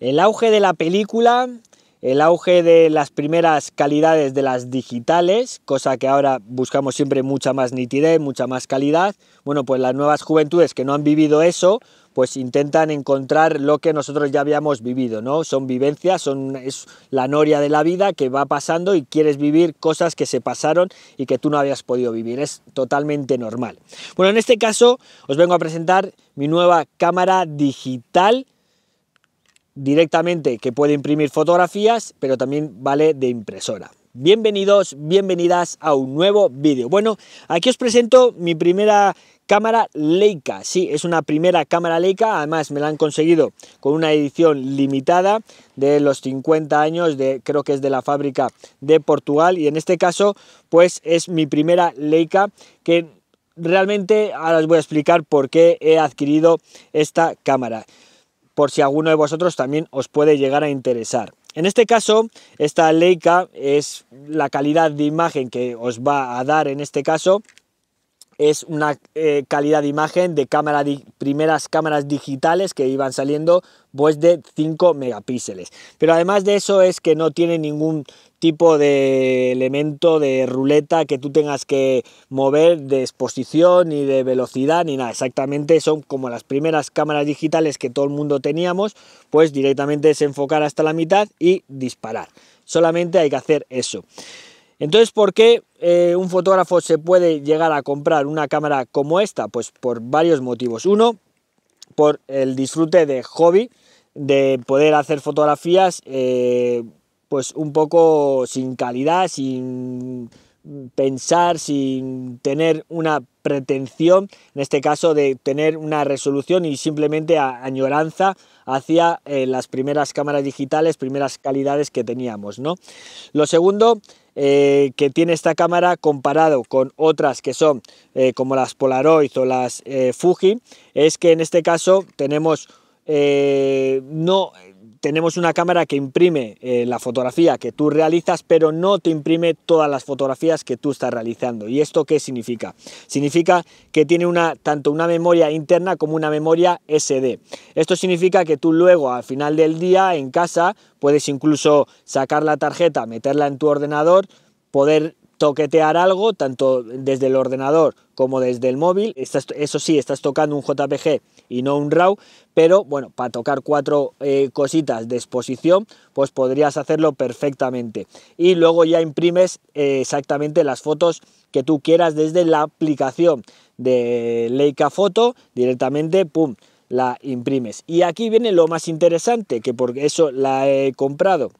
El auge de la película, el auge de las primeras calidades de las digitales, cosa que ahora buscamos siempre mucha más nitidez, mucha más calidad, bueno, pues las nuevas juventudes que no han vivido eso, pues intentan encontrar lo que nosotros ya habíamos vivido, ¿no? Son vivencias, son, es la noria de la vida que va pasando y quieres vivir cosas que se pasaron y que tú no habías podido vivir, es totalmente normal. Bueno, en este caso os vengo a presentar mi nueva cámara digital directamente que puede imprimir fotografías, pero también vale de impresora. Bienvenidos, bienvenidas a un nuevo vídeo. Bueno, aquí os presento mi primera cámara Leica. Sí, es una primera cámara Leica, además me la han conseguido con una edición limitada de los 50 años, de, creo que es de la fábrica de Portugal, y en este caso, pues es mi primera Leica que realmente ahora os voy a explicar por qué he adquirido esta cámara por si alguno de vosotros también os puede llegar a interesar. En este caso, esta Leica es la calidad de imagen que os va a dar en este caso es una eh, calidad de imagen de cámara primeras cámaras digitales que iban saliendo pues de 5 megapíxeles. Pero además de eso es que no tiene ningún tipo de elemento de ruleta que tú tengas que mover de exposición ni de velocidad ni nada. Exactamente son como las primeras cámaras digitales que todo el mundo teníamos, pues directamente desenfocar hasta la mitad y disparar. Solamente hay que hacer eso. Entonces, ¿por qué eh, un fotógrafo se puede llegar a comprar una cámara como esta? Pues por varios motivos. Uno, por el disfrute de hobby, de poder hacer fotografías eh, pues un poco sin calidad, sin pensar, sin tener una pretensión, en este caso de tener una resolución y simplemente añoranza hacia eh, las primeras cámaras digitales, primeras calidades que teníamos. ¿no? Lo segundo eh, que tiene esta cámara comparado con otras que son eh, como las Polaroid o las eh, Fuji es que en este caso tenemos no tenemos una cámara que imprime eh, la fotografía que tú realizas, pero no te imprime todas las fotografías que tú estás realizando. ¿Y esto qué significa? Significa que tiene una, tanto una memoria interna como una memoria SD. Esto significa que tú luego, al final del día, en casa, puedes incluso sacar la tarjeta, meterla en tu ordenador, poder toquetear algo, tanto desde el ordenador como desde el móvil. eso sí, estás tocando un JPG y no un RAW, pero bueno, para tocar cuatro eh, cositas de exposición, pues podrías hacerlo perfectamente. Y luego ya imprimes eh, exactamente las fotos que tú quieras desde la aplicación de Leica foto directamente, ¡pum!, la imprimes. Y aquí viene lo más interesante, que por eso la he comprado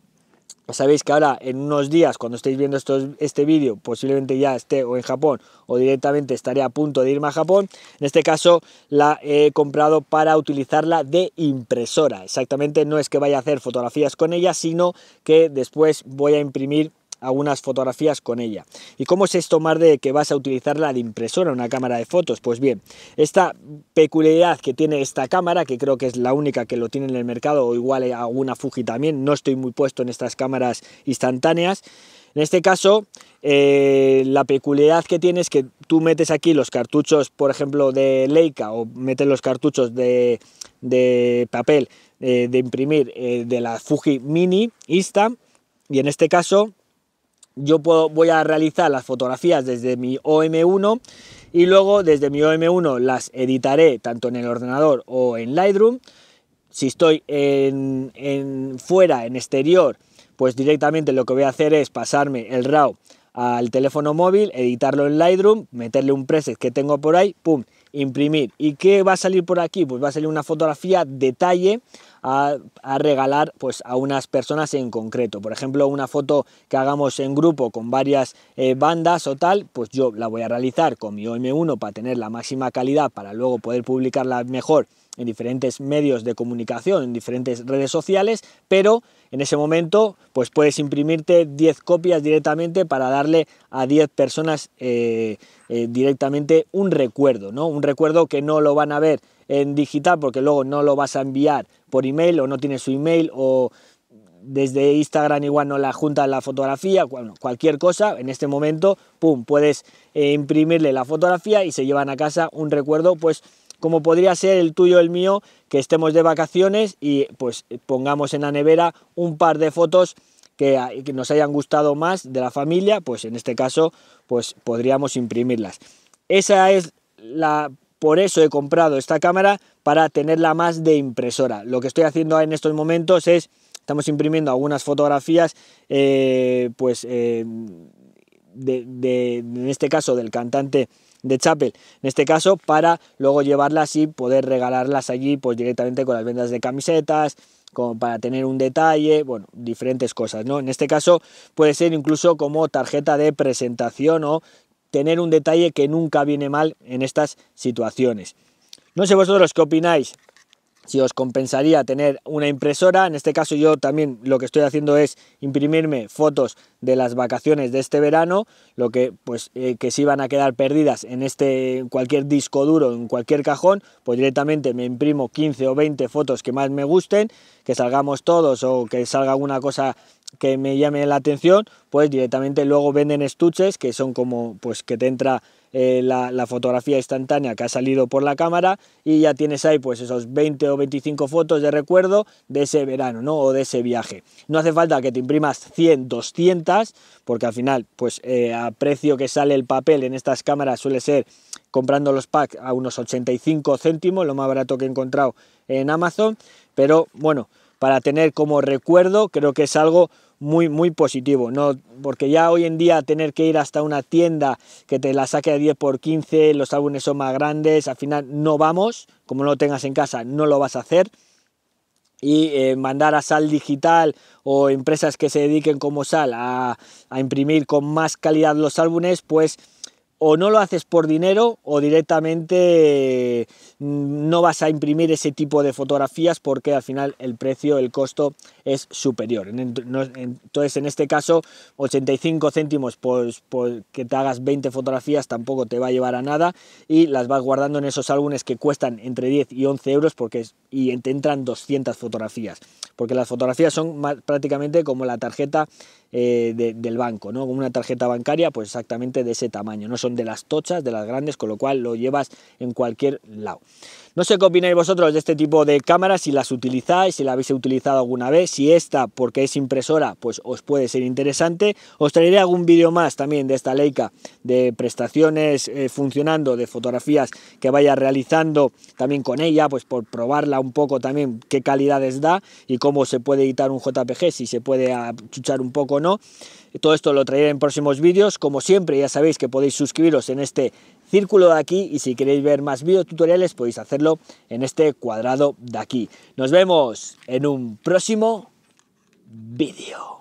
pues sabéis que ahora en unos días, cuando estéis viendo este vídeo, posiblemente ya esté o en Japón o directamente estaré a punto de irme a Japón. En este caso la he comprado para utilizarla de impresora. Exactamente, no es que vaya a hacer fotografías con ella, sino que después voy a imprimir algunas fotografías con ella. ¿Y cómo es esto más de que vas a utilizarla de impresora, una cámara de fotos? Pues bien, esta peculiaridad que tiene esta cámara, que creo que es la única que lo tiene en el mercado, o igual eh, alguna Fuji también, no estoy muy puesto en estas cámaras instantáneas, en este caso, eh, la peculiaridad que tiene es que tú metes aquí los cartuchos, por ejemplo, de Leica o metes los cartuchos de, de papel eh, de imprimir de la Fuji Mini Insta y en este caso yo voy a realizar las fotografías desde mi OM1 y luego desde mi OM1 las editaré tanto en el ordenador o en Lightroom. Si estoy en, fuera, en exterior, pues directamente lo que voy a hacer es pasarme el RAW al teléfono móvil, editarlo en Lightroom, meterle un preset que tengo por ahí, pum, imprimir. ¿Y qué va a salir por aquí? Pues va a salir una fotografía detalle a, regalar pues, a unas personas en concreto. Por ejemplo, una foto que hagamos en grupo con varias eh, bandas o tal, pues yo la voy a realizar con mi OM1 para tener la máxima calidad, para luego poder publicarla mejor en diferentes medios de comunicación, en diferentes redes sociales, pero en ese momento pues puedes imprimirte 10 copias directamente para darle a 10 personas eh, eh, directamente un recuerdo, ¿no? Un recuerdo que no lo van a ver en digital porque luego no lo vas a enviar por email o no tienes su email o desde Instagram igual no la juntas la fotografía, cualquier cosa, en este momento, pum, puedes eh, imprimirle la fotografía y se llevan a casa un recuerdo pues como podría ser el tuyo o el mío, que estemos de vacaciones y pues pongamos en la nevera un par de fotos eh, que, nos hayan gustado más de la familia, pues en este caso pues podríamos imprimirlas. Esa es la por eso he comprado esta cámara para tenerla más de impresora. Lo que estoy haciendo en estos momentos es estamos imprimiendo algunas fotografías, eh, pues eh, de, en este caso del cantante de Chapel, en este caso, para luego llevarlas y poder regalarlas allí pues directamente con las vendas de camisetas, como para tener un detalle, bueno, diferentes cosas, ¿no? En este caso puede ser incluso como tarjeta de presentación o tener un detalle que nunca viene mal en estas situaciones. No sé vosotros qué opináis, si os compensaría tener una impresora. En este caso yo también lo que estoy haciendo es imprimirme fotos de las vacaciones de este verano, lo que pues eh, que si van a quedar perdidas en este cualquier disco duro, en cualquier cajón, pues directamente me imprimo 15 o 20 fotos que más me gusten, que salgamos todos o que salga alguna cosa que me llame la atención, pues directamente luego venden estuches que son como pues que te entra eh, la, fotografía instantánea que ha salido por la cámara y ya tienes ahí pues esos 20 o 25 fotos de recuerdo de ese verano, ¿no? O de ese viaje. No hace falta que te imprimas 100, 200, porque al final pues eh, a precio que sale el papel en estas cámaras suele ser comprando los packs a unos 85 céntimos, lo más barato que he encontrado en Amazon, pero bueno, para tener como recuerdo, creo que es algo muy, muy positivo, ¿no? porque ya hoy en día tener que ir hasta una tienda que te la saque a 10 por 15, los álbumes son más grandes, al final no vamos, como no lo tengas en casa no lo vas a hacer, y eh, mandar a Sal Digital o empresas que se dediquen como Sal a imprimir con más calidad los álbumes, pues o no lo haces por dinero o directamente mm, no vas a imprimir ese tipo de fotografías porque al final el precio, el costo es superior. Entonces en este caso 85 céntimos por, pues, pues, que te hagas 20 fotografías tampoco te va a llevar a nada y las vas guardando en esos álbumes que cuestan entre 10 y 11 euros porque y te entran 200 fotografías porque las fotografías son más, prácticamente como la tarjeta eh, del banco, ¿no? Con una tarjeta bancaria, pues exactamente de ese tamaño, no son de las tochas, de las grandes, con lo cual lo llevas en cualquier lado. No sé qué opináis vosotros de este tipo de cámaras, si las utilizáis, si la habéis utilizado alguna vez, si esta, porque es impresora, pues os puede ser interesante. Os traeré algún vídeo más también de esta Leica, de prestaciones eh, funcionando, de fotografías que vaya realizando también con ella, pues por probarla un poco también qué calidades da y cómo se puede editar un JPG, si se puede achuchar un poco o no. Todo esto lo traeré en próximos vídeos. Como siempre, ya sabéis que podéis suscribiros en este círculo de aquí y si queréis ver más videotutoriales podéis hacerlo en este cuadrado de aquí. Nos vemos en un próximo vídeo.